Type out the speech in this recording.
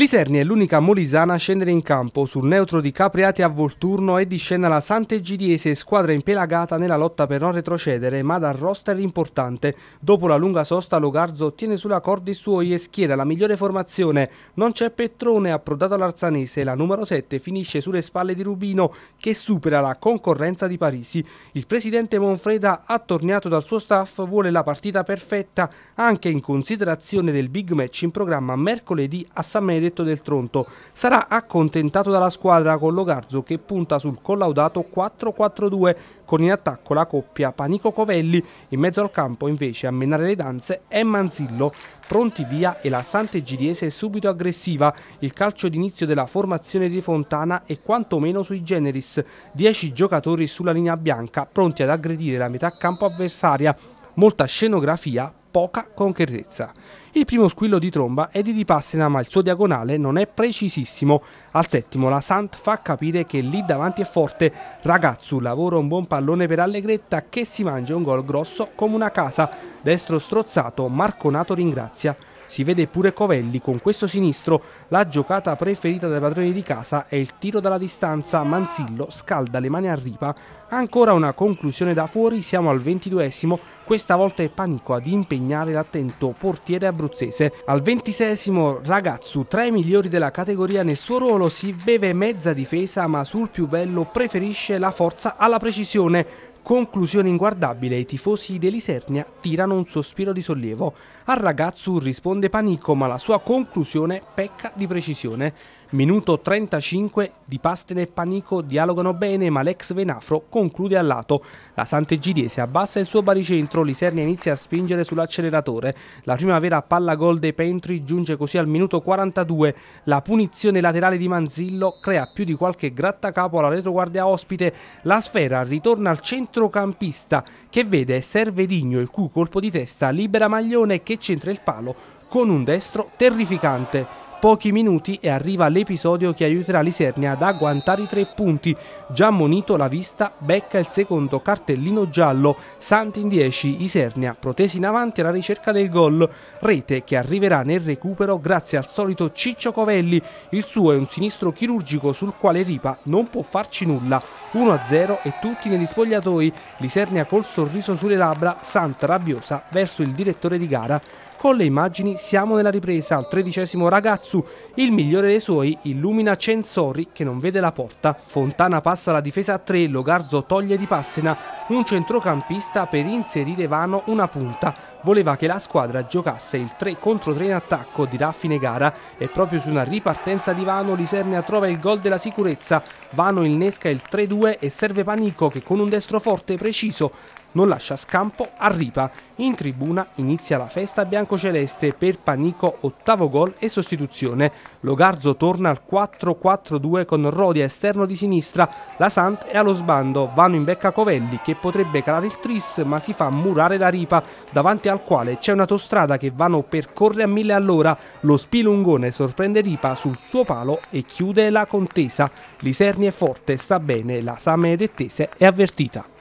Liserni è l'unica molisana a scendere in campo sul neutro di Capriati a Volturno e discende la Sant'Egidiese, squadra impelagata nella lotta per non retrocedere ma dal roster importante. Dopo la lunga sosta Logarzo tiene sulla corda i suoi e schiera la migliore formazione. Non c'è Petrone approdato all'Arzanese, la numero 7 finisce sulle spalle di Rubino che supera la concorrenza di Parisi. Il presidente Monfreda, attorniato dal suo staff, vuole la partita perfetta anche in considerazione del big match in programma mercoledì a San Benedetto cosiddetto del Tronto. Sarà accontentato dalla squadra con Logarzo che punta sul collaudato 4-4-2 con in attacco la coppia Panico Covelli, in mezzo al campo invece a menare le danze è Manzillo, pronti via e la Sant'Egidiese è subito aggressiva, il calcio d'inizio della formazione di Fontana è quantomeno sui generis, 10 giocatori sulla linea bianca pronti ad aggredire la metà campo avversaria, molta scenografia poca concretezza. Il primo squillo di tromba è di Dipassina ma il suo diagonale non è precisissimo. Al settimo la Sant fa capire che lì davanti è forte. Ragazzu lavora un buon pallone per Allegretta che si mangia un gol grosso come una casa. Destro strozzato, Marconato ringrazia. Si vede pure Covelli con questo sinistro, la giocata preferita dai padroni di casa è il tiro dalla distanza, Manzillo scalda le mani a ripa, ancora una conclusione da fuori, siamo al 22esimo, questa volta è Panico ad impegnare l'attento portiere abruzzese. Al 26esimo Ragazzu, tra i migliori della categoria nel suo ruolo, si beve mezza difesa ma sul più bello preferisce la forza alla precisione, Conclusione inguardabile, i tifosi dell'Isernia tirano un sospiro di sollievo. Al ragazzo risponde Panico, ma la sua conclusione pecca di precisione. Minuto 35 di Pasten e Panico dialogano bene ma l'ex Venafro conclude a lato. La Sant'Egidiese abbassa il suo baricentro, Lisernia inizia a spingere sull'acceleratore. La primavera palla gol dei Pentri giunge così al minuto 42. La punizione laterale di Manzillo crea più di qualche grattacapo alla retroguardia ospite. La sfera ritorna al centrocampista che vede Servedigno il cui colpo di testa libera Maglione che centra il palo con un destro terrificante pochi minuti e arriva l'episodio che aiuterà l'Isernia ad agguantare i tre punti. Già monito la vista, becca il secondo cartellino giallo, Santi in 10, Isernia, protesi in avanti alla ricerca del gol, rete che arriverà nel recupero grazie al solito Ciccio Covelli, il suo è un sinistro chirurgico sul quale Ripa non può farci nulla. 1-0 e tutti negli spogliatoi, l'Isernia col sorriso sulle labbra, Santa rabbiosa verso il direttore di gara. Con le immagini siamo nella ripresa al tredicesimo ragazzo, il migliore dei suoi illumina Censori che non vede la porta. Fontana passa la difesa a tre Logarzo toglie di Passena, un centrocampista per inserire Vano una punta. Voleva che la squadra giocasse il 3 contro 3 in attacco di Raffine gara e proprio su una ripartenza di Vano Lisernea trova il gol della sicurezza. Vano innesca il 3-2 e serve Panico che con un destro forte e preciso non lascia scampo a Ripa. In tribuna inizia la festa biancoceleste per Panico ottavo gol e sostituzione. Logarzo torna al 4-4-2 con Rodia esterno di sinistra, la Sant è allo sbando, vanno in becca Covelli che potrebbe calare il tris ma si fa murare da Ripa davanti al quale c'è un'autostrada che Vano percorre a mille all'ora. Lo spilungone sorprende Ripa sul suo palo e chiude la contesa. Liserni è forte, sta bene, la Same Dettese è avvertita.